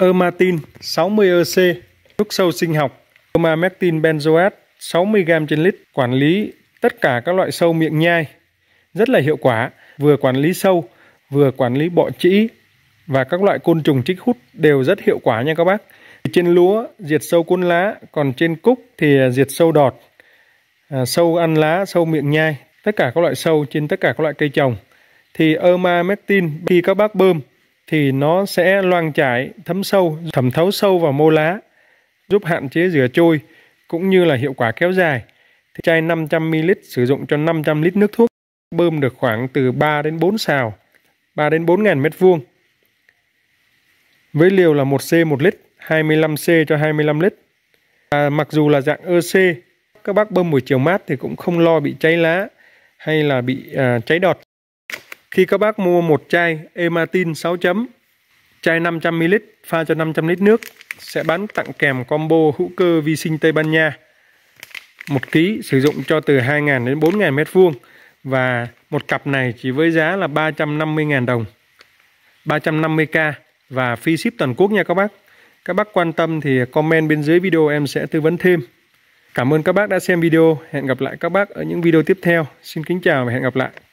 Ermatin 60 EC, thuốc sâu sinh học, Ermamectin benzoate 60g trên lít, quản lý tất cả các loại sâu miệng nhai. Rất là hiệu quả, vừa quản lý sâu, vừa quản lý bọ trĩ và các loại côn trùng trích hút đều rất hiệu quả nha các bác. Trên lúa diệt sâu cuốn lá, còn trên cúc thì diệt sâu đọt, à, sâu ăn lá, sâu miệng nhai, tất cả các loại sâu trên tất cả các loại cây trồng. Thì Ermamectin khi các bác bơm thì nó sẽ loang trải thấm sâu, thẩm thấu sâu vào mô lá, giúp hạn chế rửa trôi cũng như là hiệu quả kéo dài. Thì chai 500ml sử dụng cho 500 lít nước thuốc, bơm được khoảng từ 3 đến 4 xào, 3 đến 4 ngàn mét vuông. Với liều là 1C 1 lít, 25C cho 25 lít. À, mặc dù là dạng EC, các bác bơm buổi chiều mát thì cũng không lo bị cháy lá hay là bị à, cháy đọt. Khi các bác mua một chai Ematin 6 chấm, chai 500ml pha cho 500 lít nước sẽ bán tặng kèm combo hữu cơ vi sinh Tây Ban Nha một ký sử dụng cho từ 2.000 đến 4.000 mét vuông và một cặp này chỉ với giá là 350.000 đồng 350k và phi ship toàn quốc nha các bác các bác quan tâm thì comment bên dưới video em sẽ tư vấn thêm Cảm ơn các bác đã xem video. Hẹn gặp lại các bác ở những video tiếp theo. Xin kính chào và hẹn gặp lại.